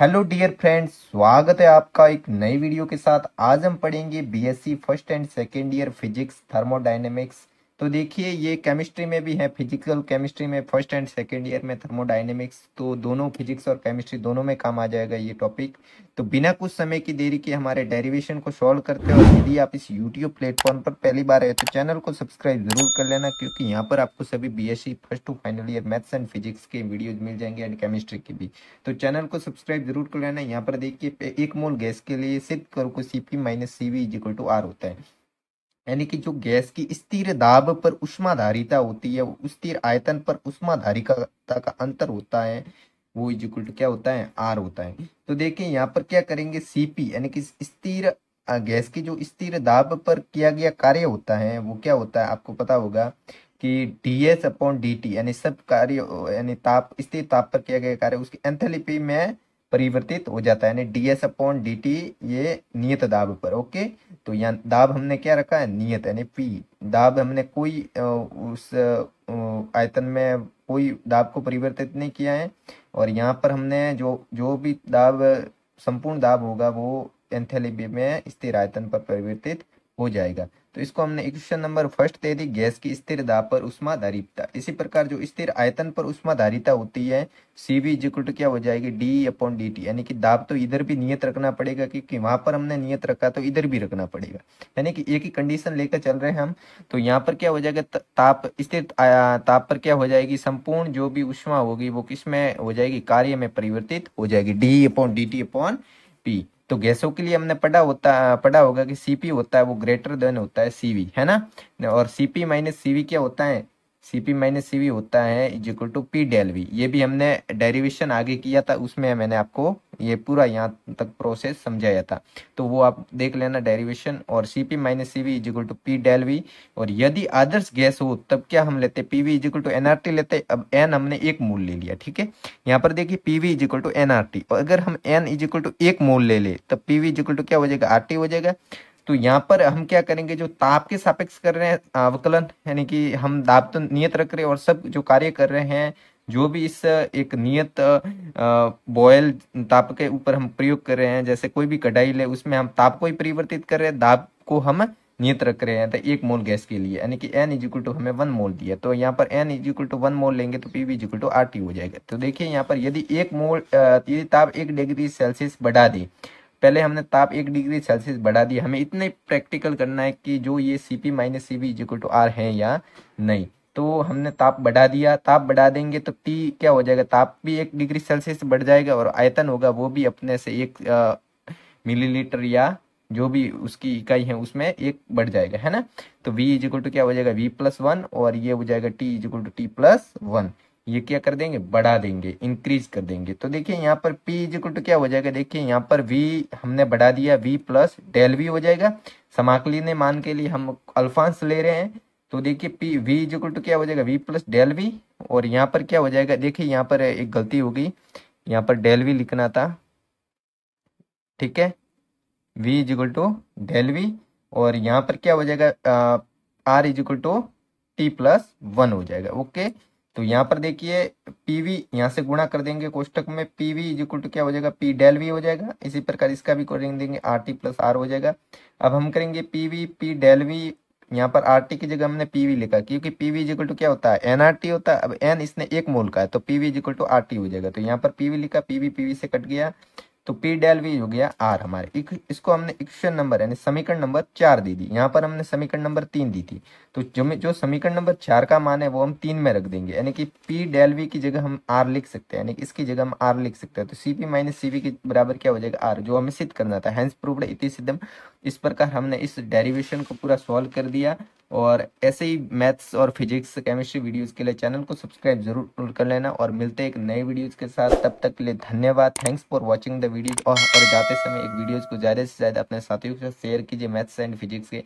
hello dear friends स्वागत है आपका एक नई वीडियो के साथ आज हम पढ़ेंगे BSc first and second year physics thermodynamics तो देखिए ये केमिस्ट्री में भी है फिजिकल केमिस्ट्री में फर्स्ट एंड सेकेंड ईयर में थर्मोडाइनमिक्स तो दोनों फिजिक्स और केमिस्ट्री दोनों में काम आ जाएगा ये टॉपिक तो बिना कुछ समय की देरी के हमारे डेरिवेशन को सॉल्व करते हैं और यदि आप इस यूट्यूब प्लेटफॉर्म पर पहली बार आए तो चैनल को सब्सक्राइब जरूर कर लेना क्योंकि यहाँ पर आपको सभी B S first to final year maths and physics के वीडियोज मिल जाएंगे एंड केमिस्ट्री के भी तो चैनल को सब्सक्राइब जरूर कर लेना यहाँ पर देखिए एक मोल गैस के लिए सिर्फ करो को C P minus C V is equal to R होता है यानी कि जो गैस की स्थिर दाब पर उष्माधारिता होती है स्थिर आयतन पर उष्माधारिकता का अंतर होता है वो इज टू क्या होता है आर होता है तो देखिए यहाँ पर क्या करेंगे सीपी यानी कि स्थिर गैस की जो स्थिर दाब पर किया गया कार्य होता है वो क्या होता है आपको पता होगा कि D S upon D T यानी सब कार्य यानी ताप स्थिर ताप पर किया गया कार्य उसकी एंथेलिपी में परिवर्तित हो जाता है यानी D S upon D T ये नियत दाब पर ओके तो यहाँ दाब हमने क्या रखा है नियत यानी पी दाब हमने कोई उस आयतन में कोई दाब को परिवर्तित नहीं किया है और यहाँ पर हमने जो जो भी दाब संपूर्ण दाब होगा वो एंथेलिबी में स्थिर आयतन पर परिवर्तित हो जाएगा तो इसको हमने इक्वेशन नंबर फर्स्ट दे दी गैस की स्थिर दाब पर उष्मा धारिता इसी प्रकार जो स्थिर आयतन पर उष्मा धारिता होती है सी वी इजिक्वल क्या हो जाएगी डी अपॉन डी टी यानी कि दाब तो इधर भी नियत रखना पड़ेगा क्योंकि वहां पर हमने नियत रखा तो इधर भी रखना पड़ेगा यानी कि एक ही कंडीशन लेकर चल रहे हैं हम तो यहाँ पर क्या हो जाएगा ताप स्थिर ताप पर क्या हो जाएगी संपूर्ण जो भी उष्मा होगी वो किसमें हो जाएगी कार्य में परिवर्तित हो जाएगी D upon D T upon P तो गैसों के लिए हमने पढ़ा होता पढ़ा होगा कि सीपी होता है वो ग्रेटर देन होता है सीवी है ना और सीपी माइनस सीवी क्या होता है C P minus C V होता है is equal to P del V ये भी हमने डेरिवेशन आगे किया था उसमें मैंने आपको ये पूरा यहाँ तक प्रोसेस समझाया था तो वो आप देख लेना डेरिवेशन और C P minus C V is equal to P del V और यदि आदर्श गैस हो तब क्या हम लेते P V is equal to N R T लेते अब एन हमने एक मूल ले लिया ठीक है यहाँ पर देखिए P V is equal to N R T और अगर हम एन इज इक्वल टू एक मूल ले ले तब P V is equal to क्या हो जाएगा आर टी हो जाएगा तो यहाँ पर हम क्या करेंगे जो ताप के सापेक्ष कर रहे हैं अवकलन यानी कि हम दाप तो नियत रख रहे हैं और सब जो कार्य कर रहे हैं जो भी इस एक नियत बॉयल ताप के ऊपर हम प्रयोग कर रहे हैं जैसे कोई भी कढ़ाई ले उसमें हम ताप को ही परिवर्तित कर रहे हैं दाप को हम नियत रख रहे हैं तो एक मोल गैस के लिए यानी कि एन इज टू हमें वन मोल दिया तो यहाँ पर N is to one mole लेंगे तो P V equal to R T हो जाएगा तो देखिए यहाँ पर यदि एक मोल यदि ताप एक डिग्री सेल्सियस बढ़ा दी पहले हमने ताप एक डिग्री सेल्सियस बढ़ा दिया हमें इतने प्रैक्टिकल करना है कि जो ये C P minus C V is equal to R है या नहीं तो हमने ताप बढ़ा दिया ताप बढ़ा देंगे तो टी क्या हो जाएगा ताप भी एक डिग्री सेल्सियस बढ़ जाएगा और आयतन होगा वो भी अपने से एक मिलीलीटर या जो भी उसकी इकाई है उसमें एक बढ़ जाएगा है ना तो वी इजिकल टू क्या हो जाएगा वी प्लस वन और ये हो जाएगा T is equal to T plus one ये क्या कर देंगे बढ़ा देंगे इंक्रीज कर देंगे तो देखिए यहाँ पर पी इज इक्वल टू क्या हो जाएगा देखिए यहाँ पर वी हमने बढ़ा दिया वी प्लस डेल वी हो जाएगा समाकली ने मान के लिए हम अल्फांस ले रहे हैं तो देखिए P v is equal to क्या हो जाएगा v प्लस डेल v और यहाँ पर क्या हो जाएगा देखिए यहाँ पर एक गलती हो गई यहाँ पर डेल v लिखना था ठीक है V is equal to del V और यहाँ पर क्या हो जाएगा R is equal to T plus one हो जाएगा ओके तो यहाँ पर देखिए पीवी यहाँ से गुणा कर देंगे कोष्टक में पीवी इज इक्वल टू क्या हो जाएगा पी डेल वी हो जाएगा इसी प्रकार इसका भी करेंगे देंगे आर टी प्लस आर हो जाएगा अब हम करेंगे पीवी पी डेल वी यहाँ पर आर टी की जगह हमने पीवी लिखा क्योंकि पीवी इज इक्वल टू क्या होता है एन आर टी होता है अब एन इसने एक मोल का है तो PV is equal to R T हो जाएगा तो यहाँ पर पीवी लिखा पीवी पीवी से कट गया तो पी डेल वी हो गया आर हमारे इक, इसको हमने इक्वेशन नंबर यानी समीकरण नंबर चार दी थी यहाँ पर हमने समीकरण नंबर तीन दी थी तो जो जो समीकरण नंबर चार का मान है वो हम तीन में रख देंगे यानी कि पी डेल वी की जगह हम आर लिख सकते हैं यानी कि इसकी जगह हम आर लिख सकते हैं तो C P minus C V के बराबर क्या हो जाएगा आर जो हमें सिद्ध करना था हैंस प्रूवड इतनी सिद्धम इस प्रकार हमने इस डेरिवेशन को पूरा सॉल्व कर दिया और ऐसे ही मैथ्स और फिजिक्स केमिस्ट्री वीडियोस के लिए चैनल को सब्सक्राइब जरूर कर लेना और मिलते एक नए वीडियोस के साथ तब तक के लिए धन्यवाद thanks for watching the video और, और जाते समय एक वीडियोस को ज़्यादा से ज़्यादा अपने साथियों के साथ शेयर कीजिए मैथ्स एंड फिजिक्स के